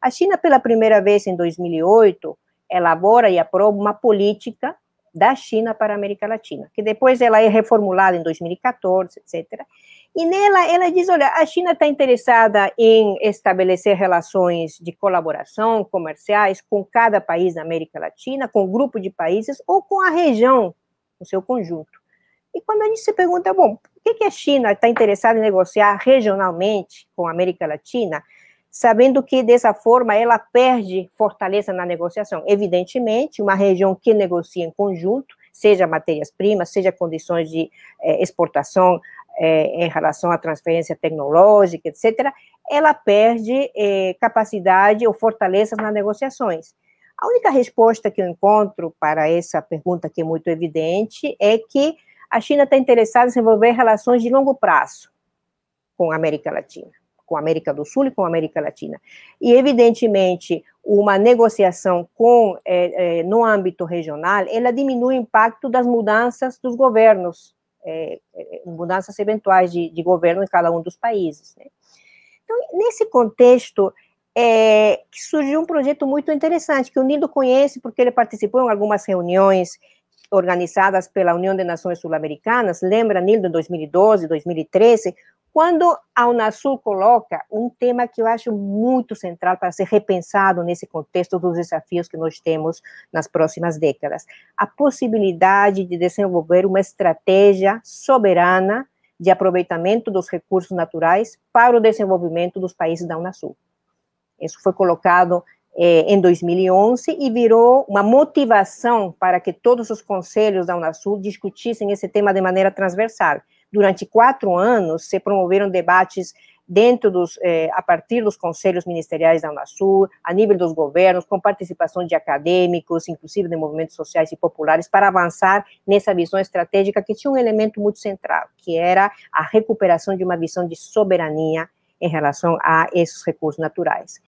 A China, pela primeira vez em 2008, elabora e aprova uma política da China para a América Latina, que depois ela é reformulada em 2014, etc. E nela ela diz, olha, a China está interessada em estabelecer relações de colaboração comerciais com cada país da América Latina, com um grupo de países ou com a região no seu conjunto. E quando a gente se pergunta, bom, por que, que a China está interessada em negociar regionalmente com a América Latina? sabendo que dessa forma ela perde fortaleza na negociação. Evidentemente, uma região que negocia em conjunto, seja matérias-primas, seja condições de eh, exportação eh, em relação à transferência tecnológica, etc., ela perde eh, capacidade ou fortaleza nas negociações. A única resposta que eu encontro para essa pergunta, que é muito evidente, é que a China está interessada em desenvolver relações de longo prazo com a América Latina com a América do Sul e com a América Latina. E, evidentemente, uma negociação com é, é, no âmbito regional, ela diminui o impacto das mudanças dos governos, é, mudanças eventuais de, de, governo em cada um dos países. Né? Então, nesse contexto, é, surgiu um projeto muito interessante, que o Nido conhece porque ele participou em algumas reuniões organizadas pela União de Nações Sul-Americanas, lembra, Nildo, em 2012, 2013, quando a Unasul coloca um tema que eu acho muito central para ser repensado nesse contexto dos desafios que nós temos nas próximas décadas, a possibilidade de desenvolver uma estratégia soberana de aproveitamento dos recursos naturais para o desenvolvimento dos países da Unasul. Isso foi colocado eh, em 2011 e virou uma motivação para que todos os conselhos da Unasul discutissem esse tema de maneira transversal durante quatro anos, se promoveram debates dentro dos, eh, a partir dos conselhos ministeriais da Unasul, a nível dos governos, com participação de acadêmicos, inclusive de movimentos sociais e populares, para avançar nessa visão estratégica que tinha um elemento muito central, que era a recuperação de uma visão de soberania em relação a esses recursos naturais.